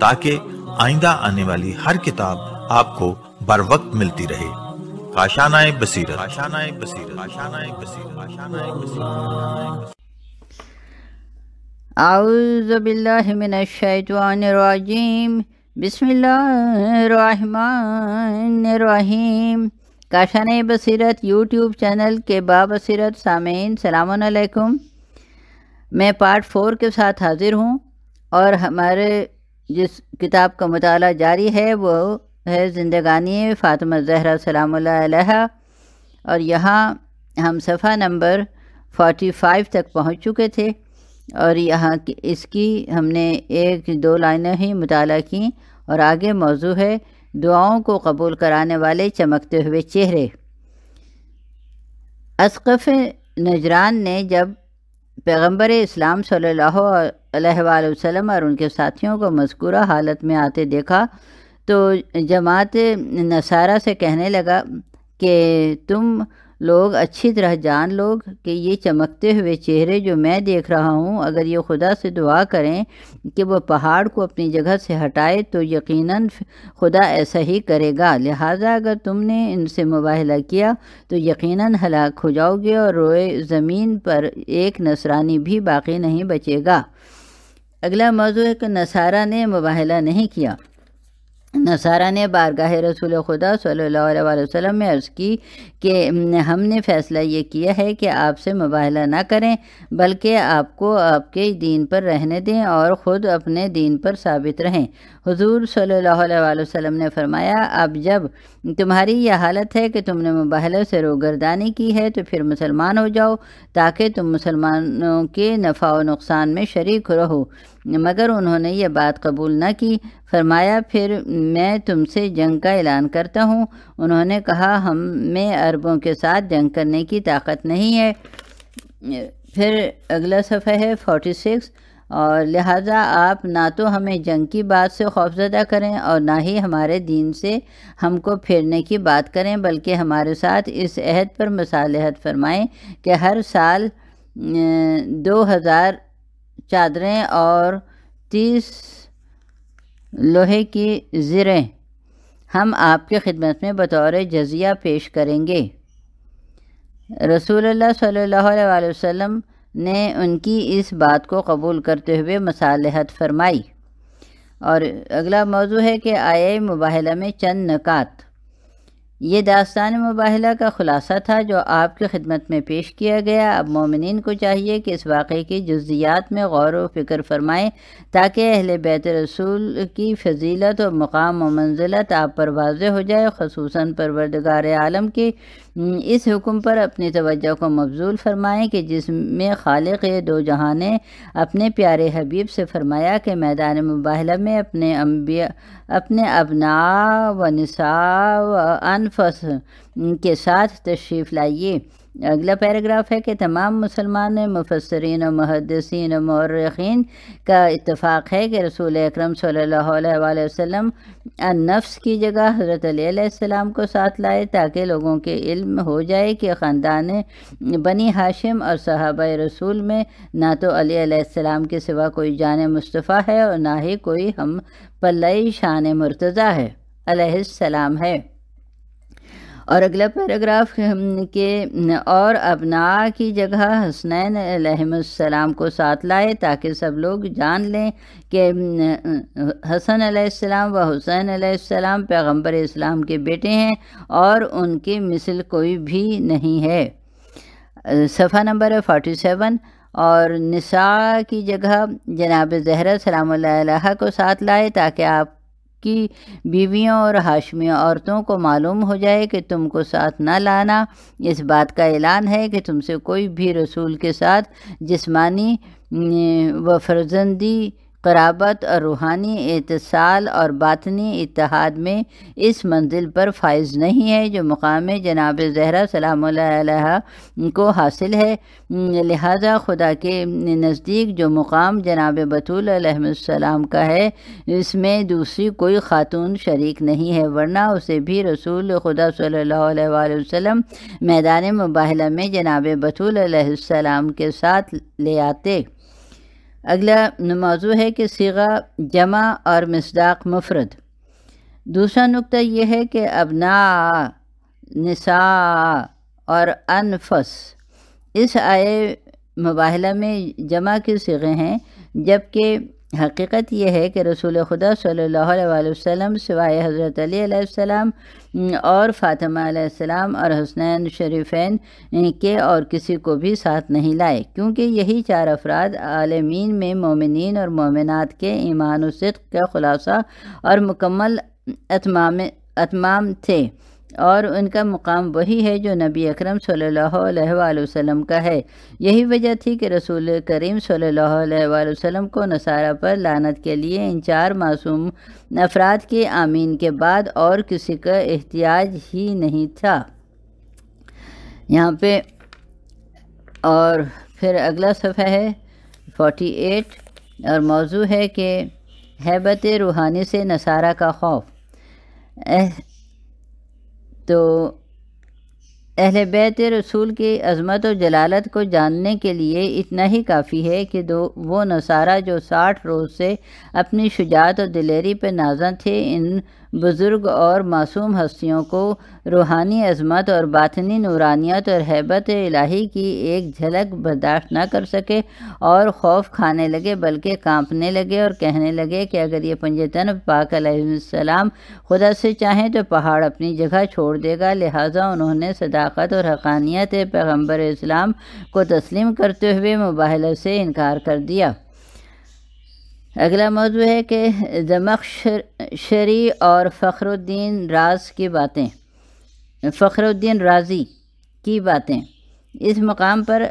ताकि आइंदा आने वाली हर किताब आपको बर वक्त मिलती रहे काशानाए बसीरत काशानाए बसीरत काशानाए बसीरत काशानाए बसीरत आउज़ु बिल्लाहि मिनश शैतानिर रजीम बिस्मिल्लाहिर्रहमानिर्रहीम काशान बसीरत यूट्यूब चैनल के बाबसीरत सामीन सलामकुम मैं पार्ट फोर के साथ हाज़िर हूँ और हमारे जिस किताब का मताल जारी है वो है ज़िंदगानी फ़ातिमा ज़हरा सलाम और यहाँ हम सफ़ा नंबर 45 तक पहुँच चुके थे और यहाँ इसकी हमने एक दो लाइनें ही मताल की और आगे मौजू है दुआओं को कबूल कराने वाले चमकते हुए चेहरे असकफ़ नजरान ने जब पैगंबर इस्लाम सल्लल्लाहु वसल्लम और उनके साथियों को मस्कुरा हालत में आते देखा तो जमात नसारा से कहने लगा कि तुम लोग अच्छी तरह जान लोग कि ये चमकते हुए चेहरे जो मैं देख रहा हूँ अगर ये खुदा से दुआ करें कि वह पहाड़ को अपनी जगह से हटाए तो यकीनन खुदा ऐसा ही करेगा लिहाजा अगर तुमने इनसे मुबाहला किया तो यकीनन हलाक हो जाओगे और रोए ज़मीन पर एक नसरानी भी बाकी नहीं बचेगा अगला मौजू है कि नसारा ने मुबाहला नहीं किया नसारा ने बारगाह रसूल खुदा सल्लल्लाहु अलैहि वसल्लम में अर्ज़ की कि हमने फ़ैसला ये किया है कि आपसे मुबाहला ना करें बल्कि आपको आपके दीन पर रहने दें और ख़ुद अपने दीन पर साबित रहें हुजूर सल्लल्लाहु अलैहि वसल्लम ने फरमाया अब जब तुम्हारी यह हालत है कि तुमने मुबाहले से रोगर्दानी की है तो फिर मुसलमान हो जाओ ताकि तुम मुसलमानों के नफ़ा व नुकसान में शरीक रहो मगर उन्होंने ये बात कबूल न की फरमाया फिर मैं तुमसे जंग का ऐलान करता हूँ उन्होंने कहा हम में अरबों के साथ जंग करने की ताकत नहीं है फिर अगला सफ़ा है फोर्टी सिक्स और लिहाजा आप ना तो हमें जंग की बात से खौफजदा करें और ना ही हमारे दीन से हमको फेरने की बात करें बल्कि हमारे साथ इस अहद पर मसालहत फरमाएं कि हर साल दो हज़ार चादरें और तीस लोहे की ज़रें हम आपके ख़िदमत में बतौर जजिया पेश करेंगे रसूल सल्लल्लाहु अलैहि वसल्लम ने उनकी इस बात को कबूल करते हुए मसालहत फरमाई और अगला मौजू है कि आए मुबाहला में चंद नकात ये दास्तान मुबाहला का ख़ुलासा था जो आपकी खिदमत में पेश किया गया अब मोमिन को चाहिए कि इस वाक़े की जज्जियात में गौर व फिक्र फरमाएँ ताकि अहल बैत रसूल की फजीलत और मकाम व मंजिलत आप पर वाज हो जाए खसूस परवरदगार आलम की हम्म, इस हुक्म पर अपनी तवज्जो को मबजूल फरमाएं कि जिसमें खालिक दो जहाँ ने अपने प्यारे हबीब से फरमाया कि मैदान मुबाहला में अपने अम्बिया अपने अबना व नसा व अनफस के साथ तशरीफ़ लाइए अगला पैराग्राफ है कि तमाम मुसलमान मुफसरीन और महदसिन और मौरखीन का इतफ़ाक़ है कि रसूल अक्रम वसम नफ्स की जगह हज़रत अलीम को साथ लाए ताकि लोगों के इल्म हो जाए कि ख़ानदान बनी हाशिम और सहाब रसूल में ना तो अलीम के सिवा कोई जान मुस्तफ़ा है और ना ही कोई हम पल्ल शान मुर्तज़ा है अलैहिस्सलाम है और अगला पैराग्राफ के और अबना की जगह हसनैन अलैहिस्सलाम को साथ लाए ताकि सब लोग जान लें कि हसन अलैहिस्सलाम व हुसैन अलैहिस्सलाम पैगंबर इस्लाम के बेटे हैं और उनके मिसल कोई भी नहीं है सफ़ा नंबर है फोर्टी सेवन और निसा की जगह जनाब जहरा सलाम को साथ लाए ताकि आप की बीवियों और हाशमी औरतों को मालूम हो जाए कि तुमको साथ ना लाना इस बात का ऐलान है कि तुमसे कोई भी रसूल के साथ जिस्मानी व फर्जंदी कराबत और रूहानी एतसाल और बातनी इतिहाद में इस मंजिल पर फाइज नहीं है जो मुकाम जनाब जहरा सलाम को हासिल है लिहाजा खुदा के नज़दीक जो मुकाम जनाब बतूल का है इसमें दूसरी कोई खातून शरीक नहीं है वरना उसे भी रसूल खुदा सल्ला वसम मैदान मुबाहला में जनाब बतूल के साथ ले आते अगला मौजू है कि सिगा जमा और मसदाक मुफरद दूसरा नुक्ता यह है कि अबना निसा और अनफस इस आए मुबाहला में जमा के सिगे हैं जबकि हकीकत यह है कि रसूल खुदा सल्ला वसम सिवाय हज़रत अलीसम और फ़ातिमासम और हसनैन शरीफ़ैन के और किसी को भी साथ नहीं लाए क्योंकि यही चार अफराद आलमीन में मोमिन और मोमिनत के ईमान सिद्क का ख़ुलासा और मुकम्मल अतमाम अतमाम थे और उनका मुकाम वही है जो नबी अकरम सल्लल्लाहु अलैहि वसल्लम का है यही वजह थी कि रसूल करीम सल्लल्लाहु अलैहि वसल्लम को नसारा पर लानत के लिए इन चार मासूम अफराद के आमीन के बाद और किसी का एहतियाज ही नहीं था यहाँ पे और फिर अगला सफ़ा है फोटी एट और मौजू है कि हैबत रूहानी से नसारा का खौफ तो अहल बैत रसूल की अजमत और जलालत को जानने के लिए इतना ही काफ़ी है कि दो वो नसारा जो साठ रोज़ से अपनी शुजात और दिलेरी पर नाजा थे इन बुज़ुर्ग और मासूम हस्तियों को रूहानी अजमत और बातनी नूरानियत और हैबत इलाही की एक झलक बर्दाश्त ना कर सके और खौफ खाने लगे बल्कि कांपने लगे और कहने लगे कि अगर ये पंजतन पाक सलाम खुदा से चाहें तो पहाड़ अपनी जगह छोड़ देगा लिहाजा उन्होंने सदाकत और हकानियत पैगम्बर इस्लाम को तस्लीम करते हुए मुबाहले से इनकार कर दिया अगला मौजू है कि जमखशरी और फ़खरुद्दीन राज की बातें फ़खरुद्दीन राजी की बातें इस मकाम पर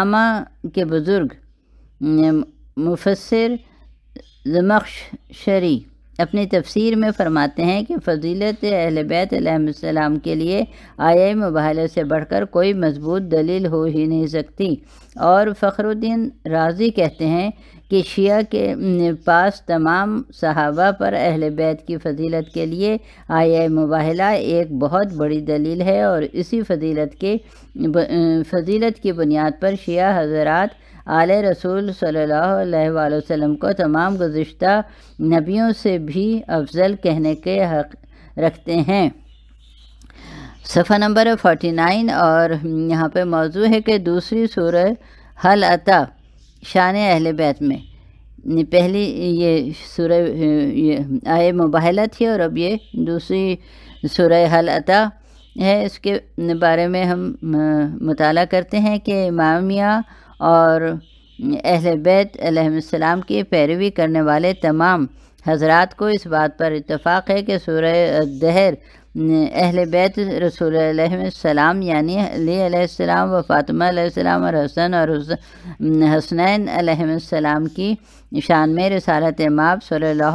आमा के बुज़ुर्ग मुफसर जमखशरी अपनी तफसीर में फ़रमाते हैं कि फजीलत अहल बैतम के लिए आया मुबाहले से बढ़कर कोई मजबूत दलील हो ही नहीं सकती और फ़खरुद्दीन राजी कहते हैं कि शिया के पास तमाम सहाबा पर अहल बैत की फजीलत के लिए आया मुबाहला एक बहुत बड़ी दलील है और इसी फजीलत के फजीलत की बुनियाद पर शिया हजरात आल रसूल सल्ला वसम को तमाम गुज्त नबियों से भी अफजल कहने के हक रखते हैं सफ़ा नंबर फोटी नाइन और यहाँ पर मौजू है कि दूसरी सूर हल अता शान अहल बैत में पहली ये सुर आए मुबाहला थी और अब ये दूसरी सुर हल अता है इसके बारे में हम मताल करते हैं कि मामिया और अहल बैतम की पैरवी करने वाले तमाम हजरात को इस बात पर इतफ़ाक़ है कि सूर्य दहर अहल बैत रसूल सलाम यानी अलीम व फ़ातिमा सलाम और हसन और हसनैन सलाम की शान में रसारत माप सल्ला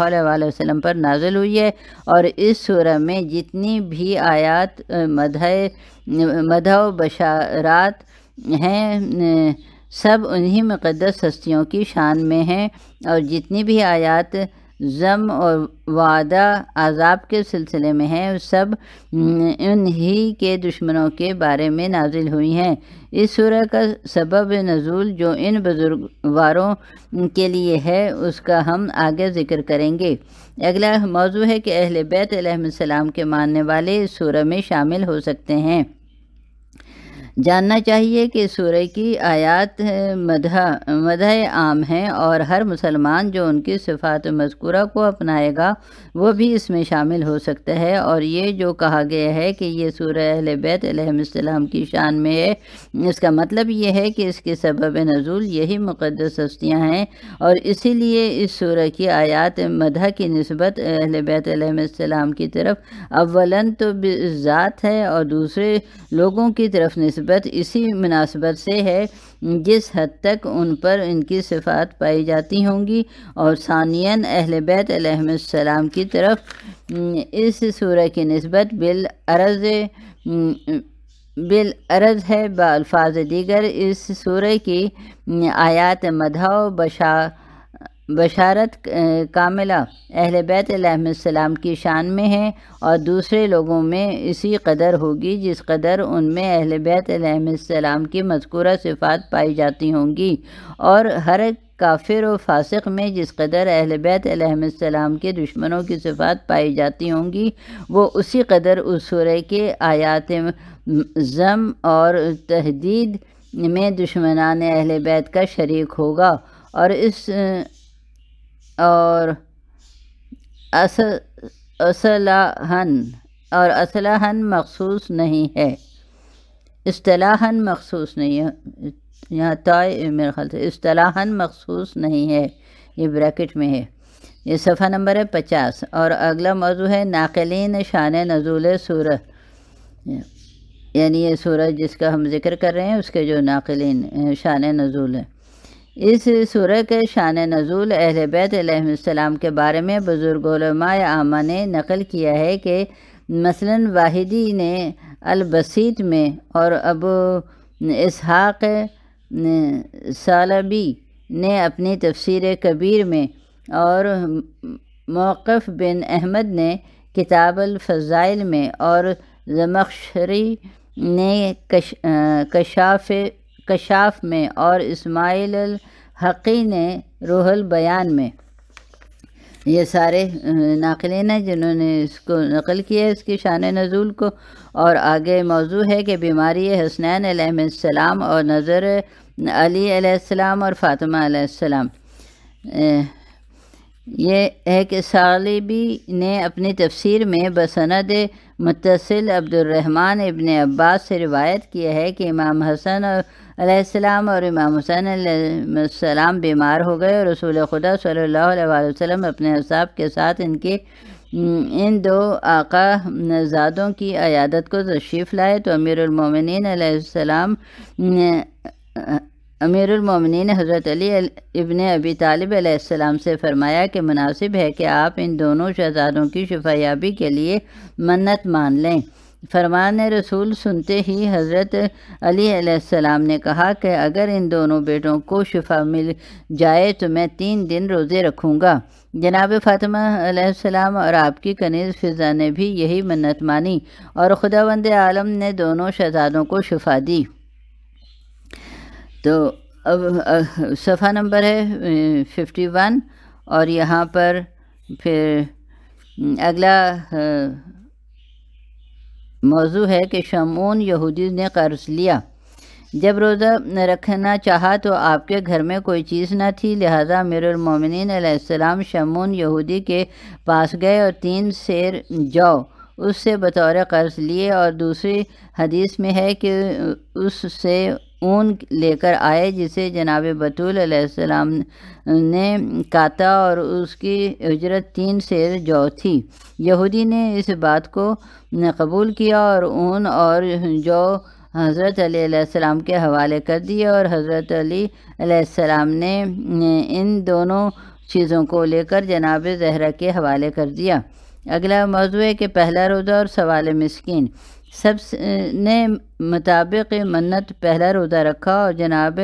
वसम पर नाजिल हुई है और इस सूरह में जितनी भी आयात मदह मदह बशारात हैं सब उन्हीं मुक़दस हस्तियों की शान में हैं और जितनी भी आयात ज़म और वादा आज़ाब के सिलसिले में हैं सब उन ही के दुश्मनों के बारे में नाजिल हुई हैं इस सूरह का सबब नजूल जो इन बुजुर्गवारों के लिए है उसका हम आगे ज़िक्र करेंगे अगला मौजू है कि अहल बैत सलाम के मानने वाले इस सूरह में शामिल हो सकते हैं जानना चाहिए कि सूर्य की आयात मदह मदह आम है और हर मुसलमान जो उनकी सिफात मस्कूरा को अपनाएगा वो भी इसमें शामिल हो सकता है और ये जो कहा गया है कि ये सूर्य अहल बैत अलहसम की शान में है इसका मतलब ये है कि इसके सबब नजूल यही मुक़दस हस्तियाँ हैं और इसीलिए इस सूर्य की आयात मदह की नस्बत अहल बैत अलहसम की तरफ अवला तो ज़ात है और दूसरे लोगों की तरफ नस्बत नस्बत इसी मुनासबत से है जिस हद तक उन पर इनकी सिफात पाई जाती होंगी और सानियन अहल बैतम की तरफ इस सूर की नस्बत बिल अरज बिल अरज है बाल्फाज दीगर इस सूर की आयात मधा बशा बशारत कामिला अहल बैतम की शान में है और दूसरे लोगों में इसी कदर होगी जिस कदर उनमें अहल बैतम की मذकूरा सिफात पाई जाती होंगी और हर काफिर व फासिक में जिस कदर अहल बैतम के दुश्मनों की सिफात पाई जाती होंगी वो उसी कदर उस सूर्य के आयात जम और तहदीद में दुश्मनान अहल बैत का शरीक होगा और इस और अस असलाहन और असलाहन मखसूस नहीं है असलाहन मखसूस नहीं है यहाँ तय मेरे ख्याल से असलाहन मखसूस नहीं है ये ब्रैकेट में है ये सफ़ा नंबर है पचास और अगला मौजू है नाकलिन शान नजूल सूर यानी ये सूरज जिसका हम जिक्र कर रहे हैं उसके जो नाकलिन शान नजूल है इस सूर के शान नजूल अहल बैतम के बारे में बुज़ुर्ग आमा ने नकल किया है कि मसलन वाहिदी ने अलबसीत में और अब इसहाक़ सालबी ने अपनी तफसीर कबीर में और मौक़ बिन अहमद ने किताबलफ़ाइल फ़ज़ाइल में और जमखशरी ने कश, कशाफ कशाफ में और इस्माइल हक़ी ने रोहल बयान में ये सारे नाकलन हैं जिन्होंने इसको नकल किया है इसकी शान नजूल को और आगे मौजू है कि बीमारी हसनैन सलाम और नज़र अली और फ़ातिमा ये है कि सालिबी ने अपनी तफसीर में बसंद मुतसिल अब्दुलरहमान इबन अब्बास से रिवायत किया है कि इमाम हसन और अलैहिस्सलाम और इमाम हुसैन सलाम बीमार हो गए और रसूल खुदा सल्लल्लाहु अलैहि वसल्लम अपने असाब के साथ इनके इन दो आका नजादों की अयादत को तशरीफ़ लाए तो अमीरमिन सलाम अमीरमिन हज़रत अली इबन अबी तालिब अलैहिस्सलाम से फ़रमाया कि मुनासिब है कि आप इन दोनों शहजादों की शफायाबी के लिए मन्नत मान लें फरमान रसूल सुनते ही हज़रत अलीसम ने कहा कि अगर इन दोनों बेटों को शफा मिल जाए तो मैं तीन दिन रोज़े रखूँगा जनाब फातिमा और आपकी कनीज़ फ़िज़ा ने भी यही मन्नत मानी और वंद आलम ने दोनों शहजादों को शफा दी तो अब सफ़ा नंबर है फिफ्टी वन और यहाँ पर फिर अगला मौजू है कि शमून यहूदी ने कर्ज लिया जब रोज़ा रखना चाहा तो आपके घर में कोई चीज़ ना थी लिहाजा मेरमिन शमून यहूदी के पास गए और तीन शेर जाओ उससे बतौर कर्ज लिए और दूसरी हदीस में है कि उससे ऊन लेकर आए जिसे जनाब बतूलम ने काता और उसकी उजरत तीन शेर जौ थी यहूदी ने इस बात को कबूल किया और ऊन और जौ हज़रत अलीसम के हवाले कर दिए और हज़रत अलीसम ने इन दोनों चीज़ों को लेकर जनाब जहरा के हवाले कर दिया अगला मौजू कि पहला रोज़ा और सवाल मस्किन सब ने मुताबिक मन्नत पहला रोज़ा रखा और जनाब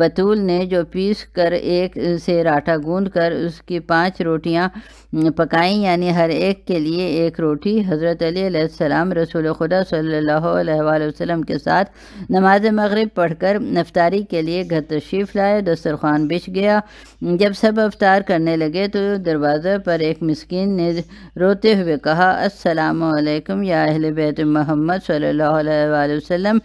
बतूल ने जो पीस कर एक से राठा गूँद कर उसकी पाँच रोटियाँ पकाई यानी हर एक के लिए एक रोटी हज़रत अलीसम रसूल खुदा सल्ला वसम के साथ नमाज मग़रब पढ़कर नफ्तारी के लिए घर तशरीफ़ लाए दस्तरखान बिछ गया जब सब अवतार करने लगे तो दरवाज़ा पर एक मस्किन ने रोते हुए कहा असलकम या अहल बैतम मोहम्मद सल्लल्लाहु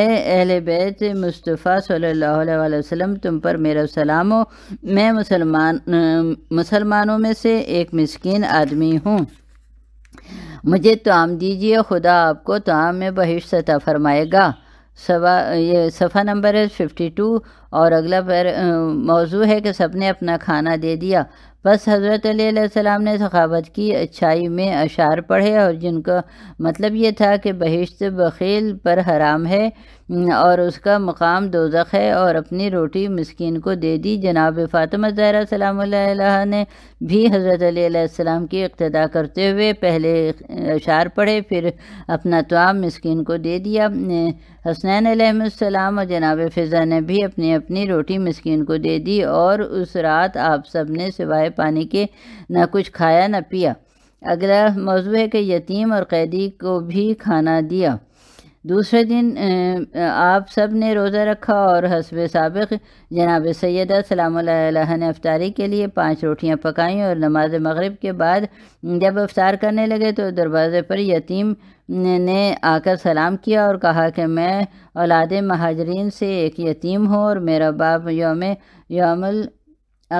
एहल बैत मुस्तफ़ा सल्ला वसम तुम पर मेरा सलाम हो मैं मुसलमान मुसलमानों में से एक मस्किन आदमी हूँ मुझे तोम दीजिए खुदा आपको तोम में बहिश सता फरमाएगा सवा ये सफ़ा नंबर है फिफ्टी टू और अगला पर मौजू है कि सबने अपना खाना दे दिया बस हज़रत अलीम ने सखावत की अच्छाई में अशार पढ़े और जिनका मतलब ये था कि बहिश्त बखील पर हराम है हम्म, और उसका मकाम दोजख है और अपनी रोटी मस्किन को दे दी जनाब फ़ातिमा ज़हरा सलाम ने भी हज़रत अलीसम की इब्तः करते हुए पहले अशार पढ़े फिर अपना तवाम मस्किन को दे दिया हसनैन सलाम और जनाब फ़िज़ा ने भी अपनी अपनी रोटी मस्किन को दे दी और उस रात आप सब ने सिवाए पानी के ना कुछ खाया ना पिया अगला मौजू है कि यतीम और कैदी को भी खाना दिया दूसरे दिन आप सब ने रोज़ा रखा और हसब सबक जनाब सैदा सलाम ने अफ्तारी के लिए पांच रोटियां पकाईं और नमाज मगरब के बाद जब अफ्तार करने लगे तो दरवाज़े पर यतीम ने आकर सलाम किया और कहा कि मैं औलाद महाजरीन से एक यतीम हूँ और मेरा बाप योम योमल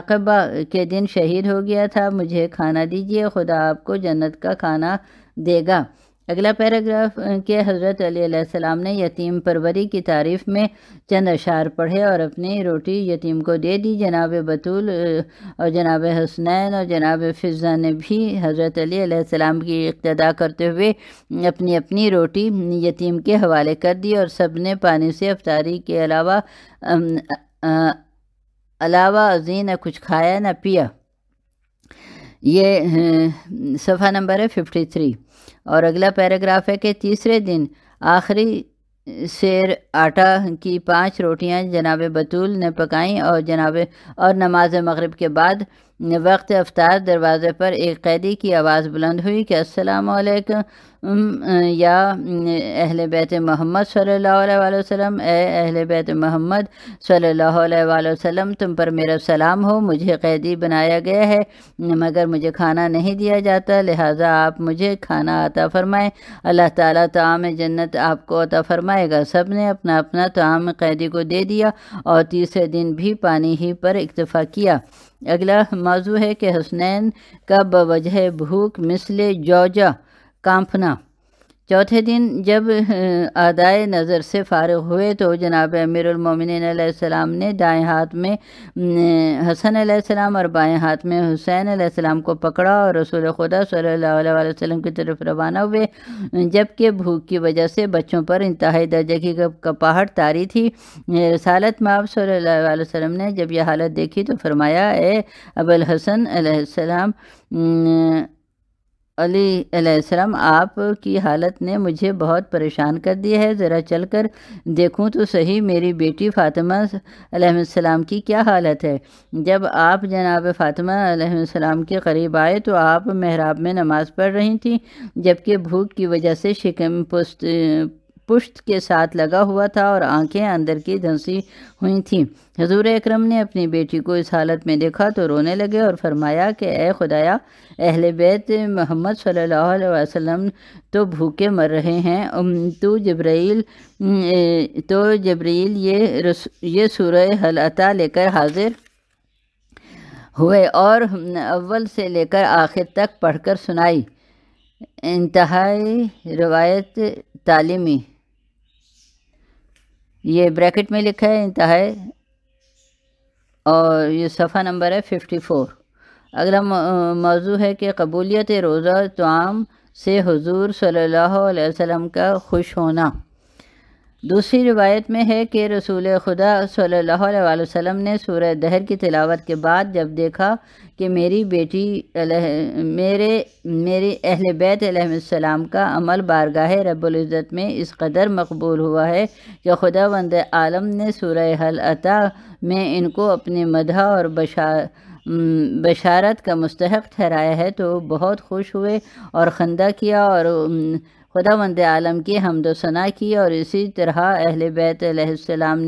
अकबा के दिन शहीद हो गया था मुझे खाना दीजिए खुदा आपको जन्नत का खाना देगा अगला पैराग्राफ के हज़रत अलीसम ने यतीम परवरी की तारीफ़ में चंद अशार पढ़े और अपनी रोटी यतीम को दे दी जनाब बतूल और जनाब हसनैन और जनाब फिजा ने भी हज़रत अलीसम की इब्तदा करते हुए अपनी अपनी रोटी यतीम के हवाले कर दी और सब ने पानी से अफतारी के अलावा अलावा अजी न कुछ खाया न पिया ये हम्म, सफ़ा नंबर है फिफ्टी थ्री और अगला पैराग्राफ है कि तीसरे दिन आखिरी शेर आटा की पांच रोटियां जनाब बतूल ने पकाई और जनाब और नमाज मगरब के बाद वक्त अफ्तार दरवाज़े पर एक कैदी की आवाज़ बुलंद हुई कि वालेकुम या अहल बैत मोहम्मद अलैहि वसल्लम ए अहले बैत मोहम्मद अलैहि वसल्लम तुम पर मेरा सलाम हो मुझे कैदी बनाया गया है मगर मुझे खाना नहीं दिया जाता लिहाजा आप मुझे खाना अता फ़रमाएँ अल्लाह ताला ताम जन्नत आपको अता फ़रमाएगा सब ने अपना अपना ताम कैदी को दे दिया और तीसरे दिन भी पानी ही पर इतफ़ा किया अगला मौजू है कि हसनैन का बवजह भूख मिसले जौजा कांपना चौथे दिन जब आदाय नज़र से फ़ारग हुए तो जनाब अमीरमिन ने दाएं हाथ में हसन सलाम और बाएं हाथ में हुसैन सलाम को पकड़ा और रसूल खुदा सल्ला अलैहि की तरफ रवाना हुए जबकि भूख की वजह से बच्चों पर इंतहाई दर्जे की कपाहट तारी थी रसालत में सल्लल्लाहु अलैहि वसल्लम ने जब यह हालत देखी तो फरमाया ए अबुल हसन सलाम अलीसम आप आपकी हालत ने मुझे बहुत परेशान कर दिया है ज़रा चल कर देखूँ तो सही मेरी बेटी फ़ातिमा सलाम की क्या हालत है जब आप जनाब फ़ातिमा सलाम के करीब आए तो आप महराब में नमाज़ पढ़ रही थी जबकि भूख की वजह से शिकम पुस्त पुष्ट के साथ लगा हुआ था और आंखें अंदर की धंसी हुई थीं हजूर अक्रम ने अपनी बेटी को इस हालत में देखा तो रोने लगे और फरमाया कि ए खुदाया अहल बैत मोहम्मद सल्लल्लाहु वसल्लम तो भूखे मर रहे हैं तो जब्राइल तो जब्रील ये ये सूरह हलता लेकर हाजिर हुए और अव्वल से लेकर आखिर तक पढ़कर सुनाई इंतहाई रवायत तालीमी ये ब्रैकेट में लिखा है इंतहा और ये सफ़ा नंबर है फिफ्टी फोर अगला मौजू है कि कबूलियत रोज़ा तो से हजूर सल्लल्लाहु अलैहि वसल्लम का खुश होना दूसरी रिवायत में है कि रसूल खुदा सल्लल्लाहु अलैहि वसल्लम ने सूरह दहर की तिलावत के बाद जब देखा कि मेरी बेटी मेरे मेरे अहल बैतम का अमल बारगाह रब्ज़त में इस कदर मकबूल हुआ है कि खुदा वंद आलम ने सूरह हल अता में इनको अपने मदह और बशा बशारत का मस्तक ठहराया है तो बहुत खुश हुए और खंदा किया और खुदा वंद आलम की हमदोसना की और इसी तरह अहल बैतम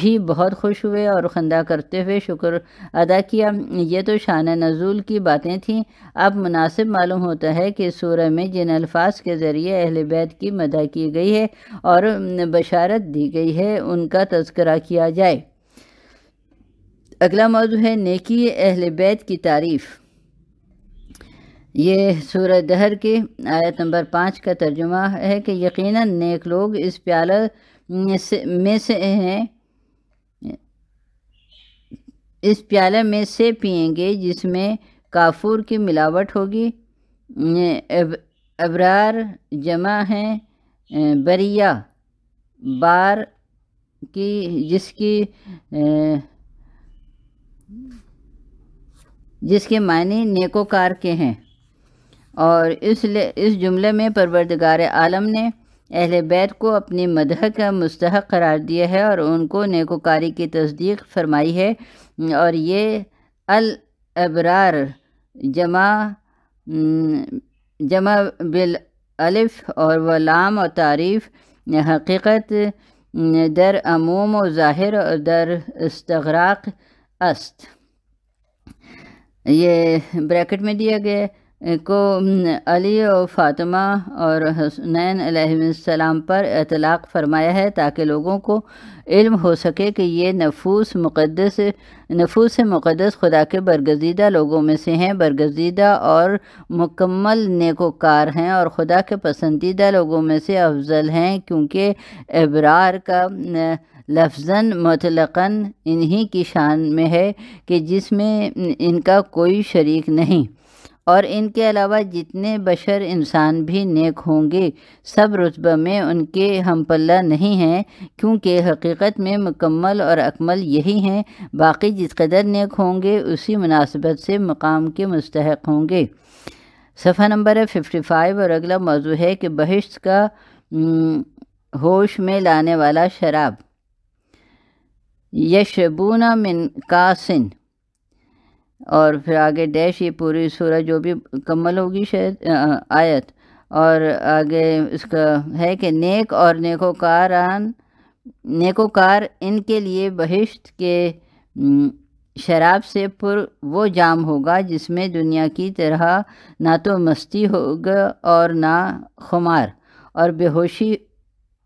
भी बहुत खुश हुए और खंदा करते हुए शुक्र अदा किया ये तो शान नजूल की बातें थीं अब मुनासिब मालूम होता है कि सूरह में जिन अल्फाज के ज़रिए अहल बैत की मदा की गई है और बशारत दी गई है उनका तस्करा किया जाए अगला मौजू है नेकी अहल बैत की तारीफ़ ये सूरह दहर की आयत नंबर पाँच का तर्जुमा है कि यकीनन नेक लोग इस प्याला में से हैं इस प्याले में से पियेंगे जिसमें काफूर की मिलावट होगी अबरार जमा हैं बरिया बार की जिसकी जिसके मायने नेकोकार के हैं और इसलिए इस जुमले में परवरदगार आलम ने अहल बैत को अपनी मदह का मुस्तक करार दिया है और उनको नेकोकारी की तस्दीक फरमाई है और ये अल अबरार जमा जमा बिल अलिफ और वलाम और तारीफ़ हकीकत दर अमूम और ज़ाहिर और दर इस्तराक अस्त ये ब्रैकेट में दिया गया को अली और फातिमा और हसनैन सलाम पर अतलाक़ फरमाया है ताकि लोगों को इल्म हो सके कि ये नफूस मुक़दस नफूस मुक़दस खुदा के बरगजीदा लोगों में से हैं बरगजीदा और मुकम्मल नेकोकार हैं और खुदा के पसंदीदा लोगों में से अफजल हैं क्योंकि अबरार का लफजन मतलक़न इन्हीं की शान में है कि जिसमें इनका कोई शरीक नहीं और इनके अलावा जितने बशर इंसान भी नेक होंगे सब रुतबा में उनके हम पल्ला नहीं हैं क्योंकि हकीकत में मुकम्मल और अकमल यही हैं बाकी जिस कदर नेक होंगे उसी मुनासबत से मकाम के मुस्तक होंगे सफ़ा नंबर है फिफ्टी फाइव और अगला मौजू है कि बहिश्त का होश में लाने वाला शराब यशबूना मिन कासिन और फिर आगे डैश ये पूरी सूरह जो भी मुकम्मल होगी शायद आयत और आगे इसका है कि नेक और नेकोकारान नेकोकार इनके लिए बहिश्त के शराब से पुर वो जाम होगा जिसमें दुनिया की तरह ना तो मस्ती होगा और ना खुमार और बेहोशी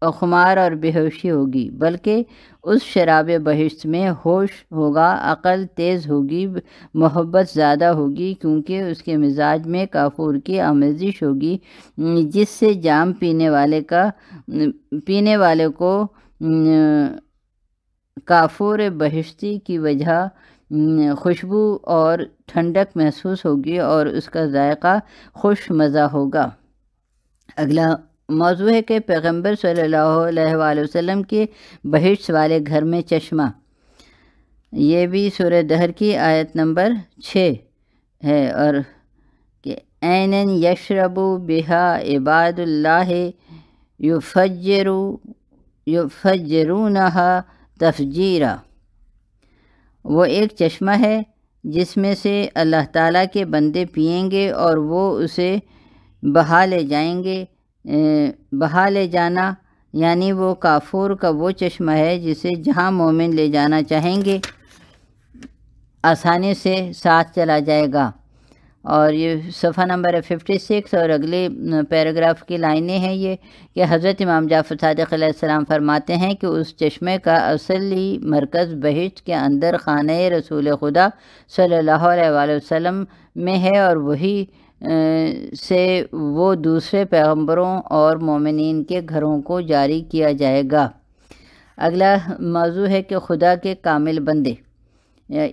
अखुमार और बेहोशी होगी बल्कि उस शराब बहिश्त में होश होगा अकल तेज़ होगी मोहब्बत ज़्यादा होगी क्योंकि उसके मिजाज में काफूर की आमजिश होगी जिससे जाम पीने वाले का पीने वाले को काफूर बहिश्ती की वजह खुशबू और ठंडक महसूस होगी और उसका जायका खुश मज़ा होगा अगला मौजू है कि पैगम्बर सल्लल्लाहु वसम के बहिश्त वाले घर में चश्मा ये भी सूर्य दहर की आयत नंबर छः है और कि एन यशरबु बिहा इबादुल्लाह युफजरू युफजरूनहा तफजीरा वो एक चश्मा है जिसमें से अल्लाह ताला के बंदे पियेंगे और वो उसे बहा ले जाएंगे बहा ले जाना यानी वो काफूर का वो चश्मा है जिसे जहाँ मोमिन ले जाना चाहेंगे आसानी से साथ चला जाएगा और ये सफ़ा नंबर फिफ्टी सिक्स और अगले पैराग्राफ की लाइनें हैं ये कि हज़रत इमाम जाफ़र सदक़म फरमाते हैं कि उस चश्मे का असली मरकज़ बहिश के अंदर ख़ान रसूल खुदा सल्ला वसम में है और वही से वो दूसरे पैगंबरों और मोमिन के घरों को जारी किया जाएगा अगला मौजू है कि खुदा के कामिल बंदे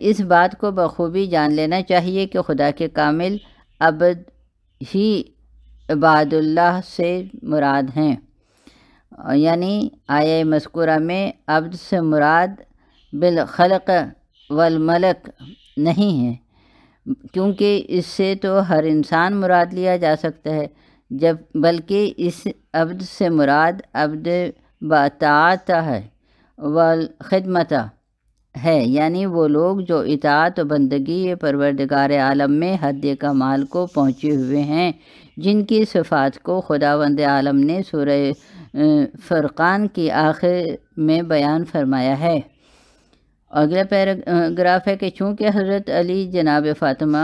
इस बात को बखूबी जान लेना चाहिए कि खुदा के कामिल अब ही इबादुल्लाह से मुराद हैं यानी आय मस्कुरा में अब्द से मुराद बिलखलक वलमलक नहीं है क्योंकि इससे तो हर इंसान मुराद लिया जा सकता है जब बल्कि इस अब्द से मुराद अब्द बताता है व खदमता है यानी वो लोग जो इतात बंदगी परवरदगार आलम में हद कमाल को पहुँचे हुए हैं जिनकी सफ़ात को खुदावंद आलम ने सुर फरक़ान की आखिर में बयान फरमाया है अगला पैराग्राफ है कि चूँकि हज़रत अली जनाब फ़ातिमा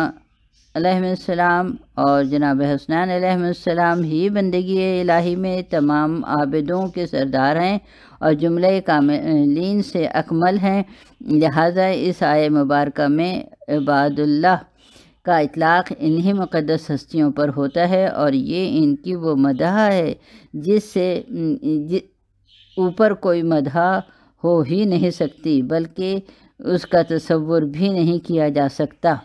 अलैहिस्सलाम और जनाब हसनैन अलैहिस्सलाम ही बंदगी इलाही में तमाम आबदों के सरदार हैं और जुमले कामिलीन से अकमल हैं लिहाजा इस आय मुबारक में इबादुल्ला का इतलाक़ इन्हीं मुक़दस हस्तियों पर होता है और ये इनकी वो मदह है जिससे ऊपर कोई मदह हो ही नहीं सकती बल्कि उसका तस्वुर भी नहीं किया जा सकता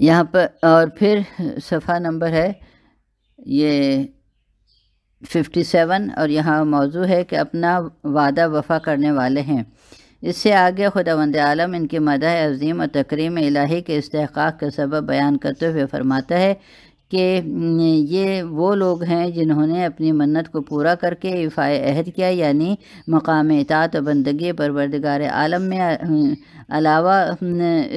यहाँ पर और फिर सफ़ा नंबर है ये 57 और यहाँ मौजू है कि अपना वादा वफा करने वाले हैं इससे आगे खुदावंद आलम इनकी मदह अजीम और तकरीम इलाही के इसतक के सबब बयान करते हुए फरमाता है कि ये वो लोग हैं जिन्होंने अपनी मन्नत को पूरा करके इफ़ाए अहद किया यानी मकाम इतात व बंदगी परवरदगार आलम में अलावा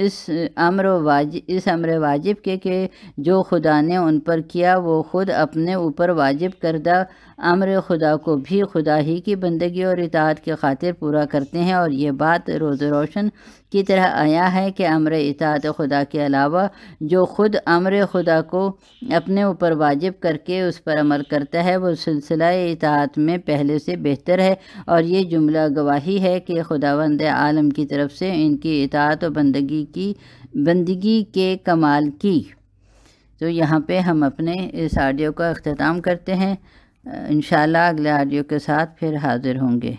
इस अम्र वाज इस अम्र वाजिब के कि जो खुदा ने उन पर किया वो खुद अपने ऊपर वाजिब करदा अम्र खुदा को भी खुदा ही की बंदगी और इतात के खातिर पूरा करते हैं और ये बात रोज़ रोशन की तरह आया है कि अमर इतात खुदा के अलावा जो ख़ुद अमर खुदा को अपने ऊपर वाजिब करके उस पर अमल करता है वह सिलसिला इतात में पहले से बेहतर है और ये जुमला गवाही है कि खुदावंद आलम की तरफ से इनकी इतात और बंदगी की बंदगी के कमाल की तो यहाँ पर हम अपने इस आडियो का अख्ताम करते हैं इन अगले आडियो के साथ फिर हाज़िर होंगे